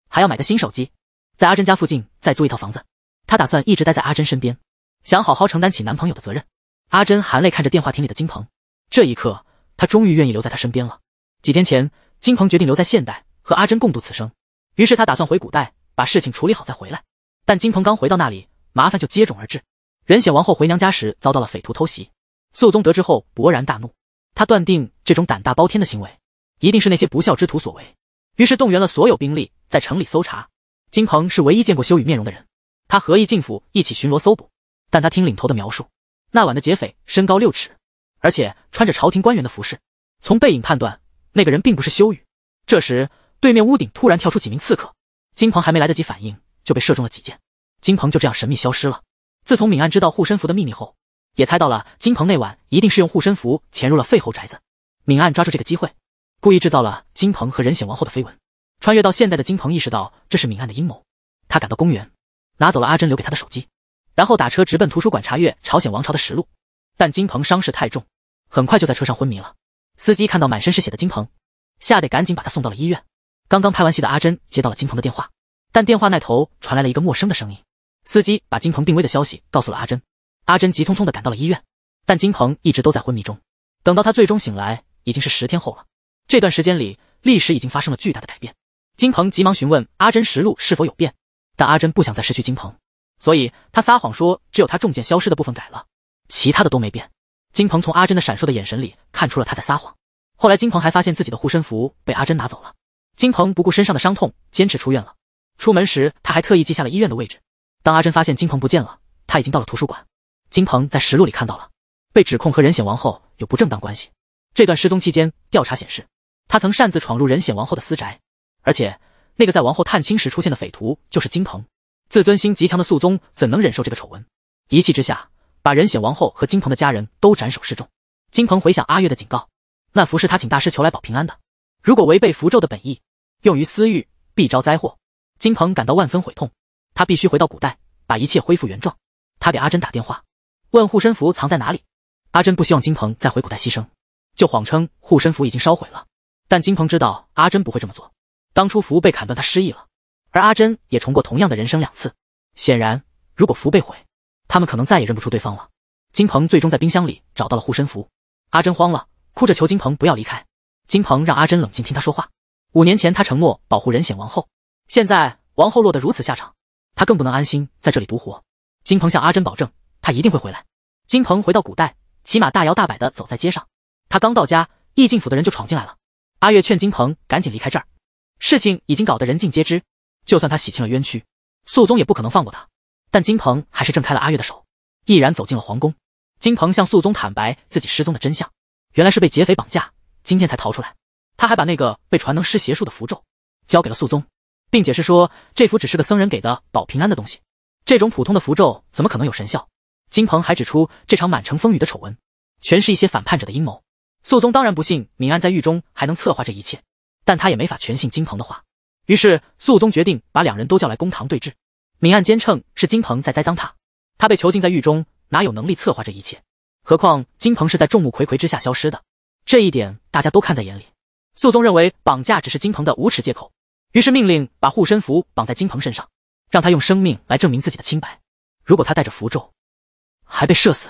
还要买个新手机，在阿珍家附近再租一套房子。他打算一直待在阿珍身边，想好好承担起男朋友的责任。阿珍含泪看着电话亭里的金鹏，这一刻她终于愿意留在他身边了。几天前，金鹏决定留在现代和阿珍共度此生，于是他打算回古代把事情处理好再回来。但金鹏刚回到那里，麻烦就接踵而至。仁显王后回娘家时遭到了匪徒偷袭，肃宗得知后勃然大怒，他断定这种胆大包天的行为一定是那些不孝之徒所为，于是动员了所有兵力在城里搜查。金鹏是唯一见过修宇面容的人，他合意进府一起巡逻搜捕，但他听领头的描述，那晚的劫匪身高六尺，而且穿着朝廷官员的服饰，从背影判断，那个人并不是修宇。这时，对面屋顶突然跳出几名刺客，金鹏还没来得及反应。就被射中了几箭，金鹏就这样神秘消失了。自从敏案知道护身符的秘密后，也猜到了金鹏那晚一定是用护身符潜入了废后宅子。敏案抓住这个机会，故意制造了金鹏和仁显王后的绯闻。穿越到现代的金鹏意识到这是敏案的阴谋，他赶到公园，拿走了阿珍留给他的手机，然后打车直奔图书馆查阅朝鲜王朝的实录。但金鹏伤势太重，很快就在车上昏迷了。司机看到满身是血的金鹏，吓得赶紧把他送到了医院。刚刚拍完戏的阿珍接到了金鹏的电话。但电话那头传来了一个陌生的声音，司机把金鹏病危的消息告诉了阿珍。阿珍急匆匆的赶到了医院，但金鹏一直都在昏迷中。等到他最终醒来，已经是十天后了。这段时间里，历史已经发生了巨大的改变。金鹏急忙询问阿珍实录是否有变，但阿珍不想再失去金鹏，所以他撒谎说只有他中箭消失的部分改了，其他的都没变。金鹏从阿珍的闪烁的眼神里看出了他在撒谎。后来，金鹏还发现自己的护身符被阿珍拿走了。金鹏不顾身上的伤痛，坚持出院了。出门时，他还特意记下了医院的位置。当阿珍发现金鹏不见了，他已经到了图书馆。金鹏在实录里看到了，被指控和仁显王后有不正当关系。这段失踪期间，调查显示他曾擅自闯入仁显王后的私宅，而且那个在王后探亲时出现的匪徒就是金鹏。自尊心极强的肃宗怎能忍受这个丑闻？一气之下，把仁显王后和金鹏的家人都斩首示众。金鹏回想阿月的警告，那符是他请大师求来保平安的。如果违背符咒的本意，用于私欲，必招灾祸。金鹏感到万分悔痛，他必须回到古代，把一切恢复原状。他给阿珍打电话，问护身符藏在哪里。阿珍不希望金鹏再回古代牺牲，就谎称护身符已经烧毁了。但金鹏知道阿珍不会这么做。当初符被砍断，他失忆了，而阿珍也重过同样的人生两次。显然，如果符被毁，他们可能再也认不出对方了。金鹏最终在冰箱里找到了护身符。阿珍慌了，哭着求金鹏不要离开。金鹏让阿珍冷静听他说话。五年前，他承诺保护人显王后。现在王后落得如此下场，他更不能安心在这里独活。金鹏向阿珍保证，他一定会回来。金鹏回到古代，骑马大摇大摆地走在街上。他刚到家，易静府的人就闯进来了。阿月劝金鹏赶紧离开这儿，事情已经搞得人尽皆知，就算他洗清了冤屈，肃宗也不可能放过他。但金鹏还是挣开了阿月的手，毅然走进了皇宫。金鹏向肃宗坦白自己失踪的真相，原来是被劫匪绑架，今天才逃出来。他还把那个被传能施邪术的符咒交给了肃宗。并解释说，这符只是个僧人给的保平安的东西，这种普通的符咒怎么可能有神效？金鹏还指出，这场满城风雨的丑闻，全是一些反叛者的阴谋。肃宗当然不信敏安在狱中还能策划这一切，但他也没法全信金鹏的话。于是，肃宗决定把两人都叫来公堂对质。敏安坚称是金鹏在栽赃他，他被囚禁在狱中，哪有能力策划这一切？何况金鹏是在众目睽睽之下消失的，这一点大家都看在眼里。肃宗认为绑架只是金鹏的无耻借口。于是命令把护身符绑在金鹏身上，让他用生命来证明自己的清白。如果他带着符咒还被射死，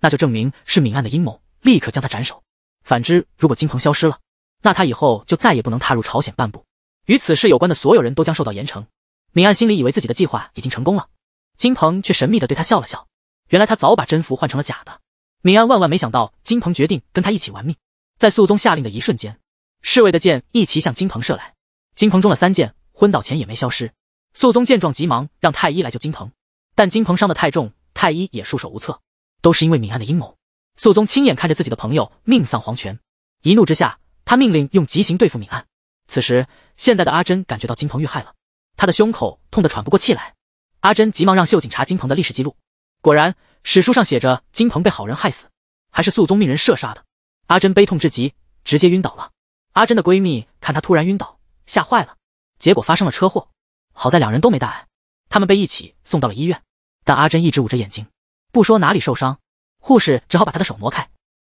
那就证明是敏案的阴谋，立刻将他斩首。反之，如果金鹏消失了，那他以后就再也不能踏入朝鲜半步。与此事有关的所有人都将受到严惩。敏案心里以为自己的计划已经成功了，金鹏却神秘的对他笑了笑。原来他早把真符换成了假的。敏案万万没想到金鹏决定跟他一起玩命。在肃宗下令的一瞬间，侍卫的剑一齐向金鹏射来。金鹏中了三箭，昏倒前也没消失。素宗见状，急忙让太医来救金鹏，但金鹏伤的太重，太医也束手无策。都是因为敏安的阴谋。素宗亲眼看着自己的朋友命丧黄泉，一怒之下，他命令用极刑对付敏安。此时，现代的阿珍感觉到金鹏遇害了，她的胸口痛得喘不过气来。阿珍急忙让秀警察金鹏的历史记录，果然，史书上写着金鹏被好人害死，还是素宗命人射杀的。阿珍悲痛至极，直接晕倒了。阿珍的闺蜜看她突然晕倒。吓坏了，结果发生了车祸，好在两人都没大碍，他们被一起送到了医院。但阿珍一直捂着眼睛，不说哪里受伤，护士只好把她的手挪开。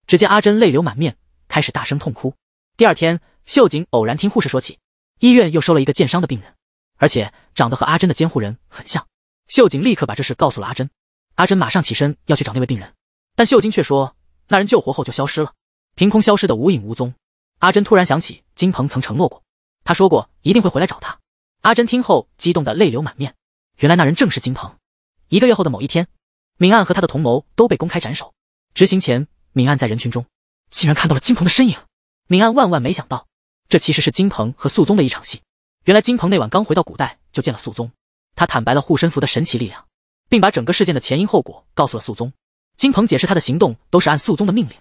只见阿珍泪流满面，开始大声痛哭。第二天，秀景偶然听护士说起，医院又收了一个剑伤的病人，而且长得和阿珍的监护人很像。秀景立刻把这事告诉了阿珍，阿珍马上起身要去找那位病人，但秀晶却说那人救活后就消失了，凭空消失的无影无踪。阿珍突然想起金鹏曾承诺过。他说过一定会回来找他。阿珍听后激动得泪流满面。原来那人正是金鹏。一个月后的某一天，敏案和他的同谋都被公开斩首。执行前，敏案在人群中竟然看到了金鹏的身影。敏案万万没想到，这其实是金鹏和素宗的一场戏。原来金鹏那晚刚回到古代，就见了素宗。他坦白了护身符的神奇力量，并把整个事件的前因后果告诉了素宗。金鹏解释，他的行动都是按素宗的命令，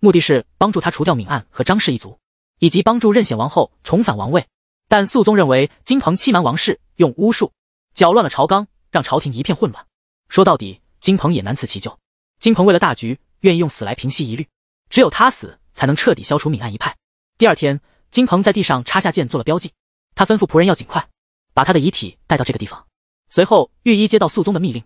目的是帮助他除掉敏案和张氏一族，以及帮助任显王后重返王位。但肃宗认为金鹏欺瞒王室，用巫术搅乱了朝纲，让朝廷一片混乱。说到底，金鹏也难辞其咎。金鹏为了大局，愿意用死来平息疑虑。只有他死，才能彻底消除闵案一派。第二天，金鹏在地上插下剑做了标记，他吩咐仆人要尽快把他的遗体带到这个地方。随后，御医接到肃宗的密令，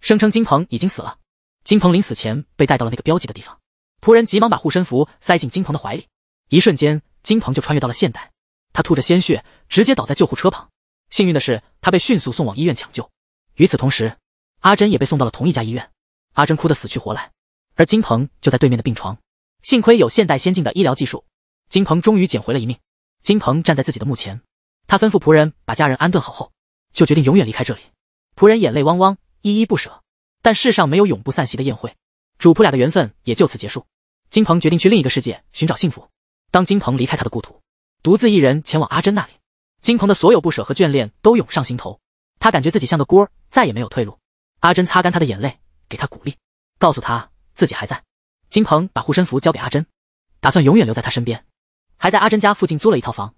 声称金鹏已经死了。金鹏临死前被带到了那个标记的地方。仆人急忙把护身符塞进金鹏的怀里，一瞬间，金鹏就穿越到了现代。他吐着鲜血，直接倒在救护车旁。幸运的是，他被迅速送往医院抢救。与此同时，阿珍也被送到了同一家医院。阿珍哭得死去活来，而金鹏就在对面的病床。幸亏有现代先进的医疗技术，金鹏终于捡回了一命。金鹏站在自己的墓前，他吩咐仆人把家人安顿好后，就决定永远离开这里。仆人眼泪汪汪，依依不舍。但世上没有永不散席的宴会，主仆俩的缘分也就此结束。金鹏决定去另一个世界寻找幸福。当金鹏离开他的故土。独自一人前往阿珍那里，金鹏的所有不舍和眷恋都涌上心头，他感觉自己像个孤儿，再也没有退路。阿珍擦干他的眼泪，给他鼓励，告诉他自己还在。金鹏把护身符交给阿珍，打算永远留在他身边，还在阿珍家附近租了一套房。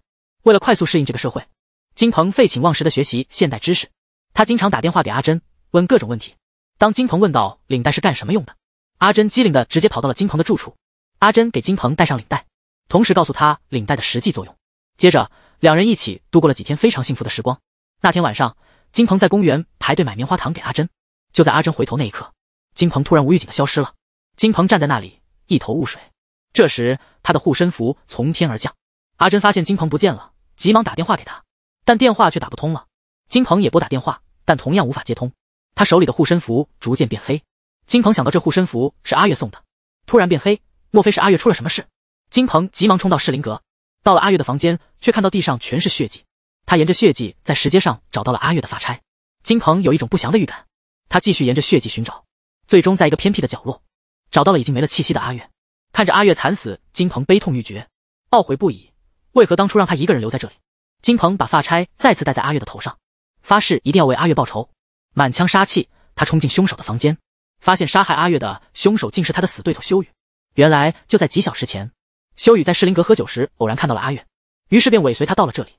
为了快速适应这个社会，金鹏废寝忘食的学习现代知识。他经常打电话给阿珍，问各种问题。当金鹏问到领带是干什么用的，阿珍机灵的直接跑到了金鹏的住处。阿珍给金鹏戴上领带。同时告诉他领带的实际作用。接着，两人一起度过了几天非常幸福的时光。那天晚上，金鹏在公园排队买棉花糖给阿珍。就在阿珍回头那一刻，金鹏突然无预警的消失了。金鹏站在那里，一头雾水。这时，他的护身符从天而降。阿珍发现金鹏不见了，急忙打电话给他，但电话却打不通了。金鹏也拨打电话，但同样无法接通。他手里的护身符逐渐变黑。金鹏想到这护身符是阿月送的，突然变黑，莫非是阿月出了什么事？金鹏急忙冲到士林阁，到了阿月的房间，却看到地上全是血迹。他沿着血迹在石阶上找到了阿月的发钗。金鹏有一种不祥的预感，他继续沿着血迹寻找，最终在一个偏僻的角落，找到了已经没了气息的阿月。看着阿月惨死，金鹏悲痛欲绝，懊悔不已，为何当初让他一个人留在这里？金鹏把发钗再次戴在阿月的头上，发誓一定要为阿月报仇。满腔杀气，他冲进凶手的房间，发现杀害阿月的凶手竟是他的死对头修宇。原来就在几小时前。修宇在士林阁喝酒时，偶然看到了阿月，于是便尾随他到了这里。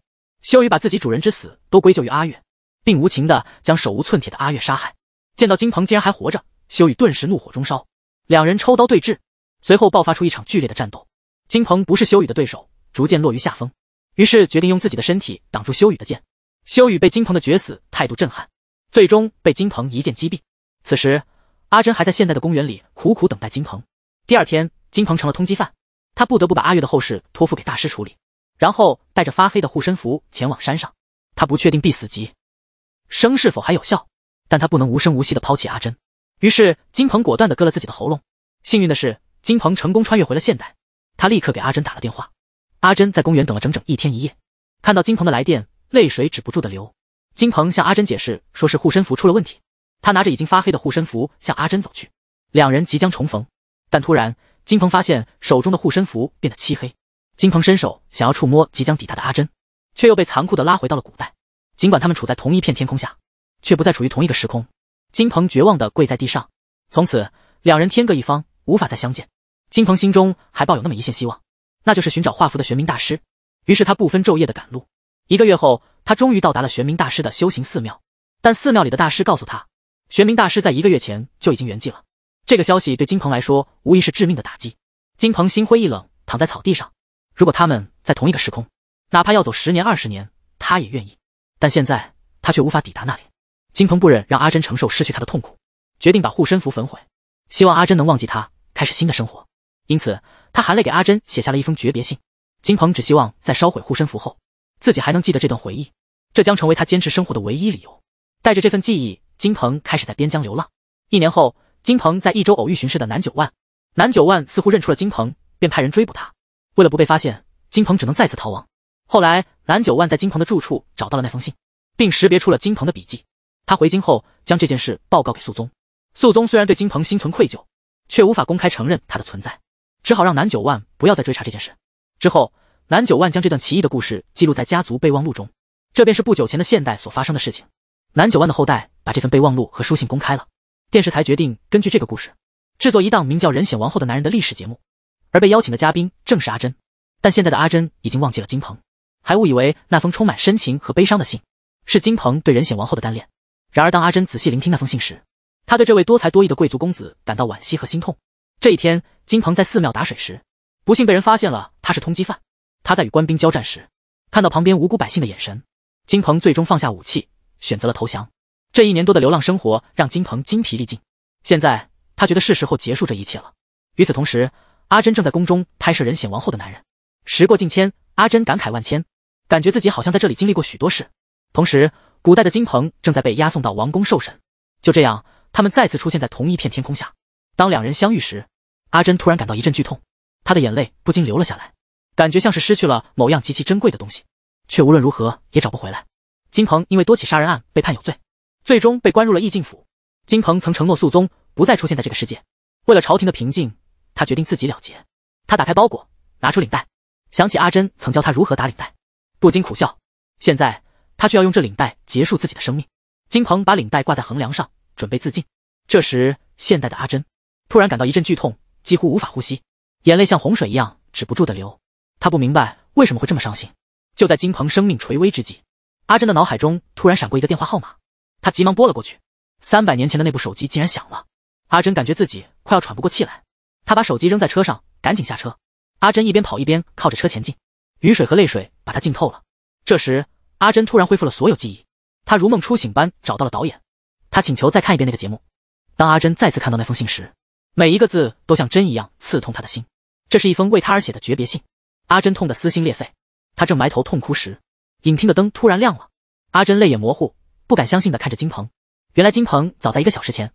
修宇把自己主人之死都归咎于阿月，并无情的将手无寸铁的阿月杀害。见到金鹏竟然还活着，修宇顿时怒火中烧，两人抽刀对峙，随后爆发出一场剧烈的战斗。金鹏不是修宇的对手，逐渐落于下风，于是决定用自己的身体挡住修宇的剑。修宇被金鹏的决死态度震撼，最终被金鹏一剑击毙。此时，阿珍还在现代的公园里苦苦等待金鹏。第二天，金鹏成了通缉犯。他不得不把阿月的后事托付给大师处理，然后带着发黑的护身符前往山上。他不确定必死级生是否还有效，但他不能无声无息的抛弃阿珍。于是金鹏果断的割了自己的喉咙。幸运的是，金鹏成功穿越回了现代。他立刻给阿珍打了电话。阿珍在公园等了整整一天一夜，看到金鹏的来电，泪水止不住的流。金鹏向阿珍解释说是护身符出了问题，他拿着已经发黑的护身符向阿珍走去，两人即将重逢，但突然。金鹏发现手中的护身符变得漆黑，金鹏伸手想要触摸即将抵达的阿珍，却又被残酷的拉回到了古代。尽管他们处在同一片天空下，却不再处于同一个时空。金鹏绝望的跪在地上，从此两人天各一方，无法再相见。金鹏心中还抱有那么一线希望，那就是寻找画符的玄冥大师。于是他不分昼夜的赶路。一个月后，他终于到达了玄冥大师的修行寺庙，但寺庙里的大师告诉他，玄冥大师在一个月前就已经圆寂了。这个消息对金鹏来说无疑是致命的打击，金鹏心灰意冷，躺在草地上。如果他们在同一个时空，哪怕要走十年二十年，他也愿意。但现在他却无法抵达那里。金鹏不忍让阿珍承受失去他的痛苦，决定把护身符焚毁，希望阿珍能忘记他，开始新的生活。因此，他含泪给阿珍写下了一封诀别信。金鹏只希望在烧毁护身符后，自己还能记得这段回忆，这将成为他坚持生活的唯一理由。带着这份记忆，金鹏开始在边疆流浪。一年后。金鹏在益州偶遇巡视的南九万，南九万似乎认出了金鹏，便派人追捕他。为了不被发现，金鹏只能再次逃亡。后来，南九万在金鹏的住处找到了那封信，并识别出了金鹏的笔迹。他回京后将这件事报告给肃宗，肃宗虽然对金鹏心存愧疚，却无法公开承认他的存在，只好让南九万不要再追查这件事。之后，南九万将这段奇异的故事记录在家族备忘录中。这便是不久前的现代所发生的事情。南九万的后代把这份备忘录和书信公开了。电视台决定根据这个故事制作一档名叫《仁显王后》的男人的历史节目，而被邀请的嘉宾正是阿珍。但现在的阿珍已经忘记了金鹏，还误以为那封充满深情和悲伤的信是金鹏对仁显王后的单恋。然而，当阿珍仔细聆听那封信时，她对这位多才多艺的贵族公子感到惋惜和心痛。这一天，金鹏在寺庙打水时，不幸被人发现了他是通缉犯。他在与官兵交战时，看到旁边无辜百姓的眼神，金鹏最终放下武器，选择了投降。这一年多的流浪生活让金鹏精疲力尽，现在他觉得是时候结束这一切了。与此同时，阿珍正在宫中拍摄人显王后的男人。时过境迁，阿珍感慨万千，感觉自己好像在这里经历过许多事。同时，古代的金鹏正在被押送到王宫受审。就这样，他们再次出现在同一片天空下。当两人相遇时，阿珍突然感到一阵剧痛，她的眼泪不禁流了下来，感觉像是失去了某样极其珍贵的东西，却无论如何也找不回来。金鹏因为多起杀人案被判有罪。最终被关入了意境府。金鹏曾承诺肃宗不再出现在这个世界，为了朝廷的平静，他决定自己了结。他打开包裹，拿出领带，想起阿珍曾教他如何打领带，不禁苦笑。现在他却要用这领带结束自己的生命。金鹏把领带挂在横梁上，准备自尽。这时，现代的阿珍突然感到一阵剧痛，几乎无法呼吸，眼泪像洪水一样止不住的流。他不明白为什么会这么伤心。就在金鹏生命垂危之际，阿珍的脑海中突然闪过一个电话号码。他急忙拨了过去，三百年前的那部手机竟然响了。阿珍感觉自己快要喘不过气来，她把手机扔在车上，赶紧下车。阿珍一边跑一边靠着车前进，雨水和泪水把她浸透了。这时，阿珍突然恢复了所有记忆，她如梦初醒般找到了导演，她请求再看一遍那个节目。当阿珍再次看到那封信时，每一个字都像针一样刺痛她的心。这是一封为她而写的诀别信，阿珍痛得撕心裂肺。她正埋头痛哭时，影厅的灯突然亮了。阿珍泪眼模糊。不敢相信的看着金鹏，原来金鹏早在一个小时前，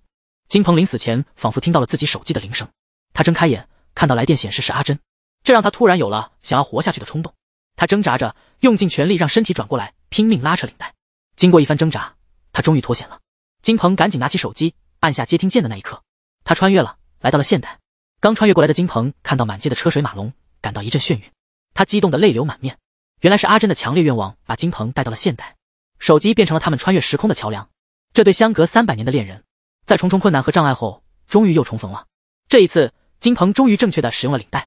金鹏临死前仿佛听到了自己手机的铃声，他睁开眼，看到来电显示是阿珍，这让他突然有了想要活下去的冲动。他挣扎着，用尽全力让身体转过来，拼命拉扯领带。经过一番挣扎，他终于脱险了。金鹏赶紧拿起手机，按下接听键的那一刻，他穿越了，来到了现代。刚穿越过来的金鹏看到满街的车水马龙，感到一阵眩晕，他激动的泪流满面。原来是阿珍的强烈愿望把金鹏带到了现代。手机变成了他们穿越时空的桥梁。这对相隔三百年的恋人，在重重困难和障碍后，终于又重逢了。这一次，金鹏终于正确的使用了领带。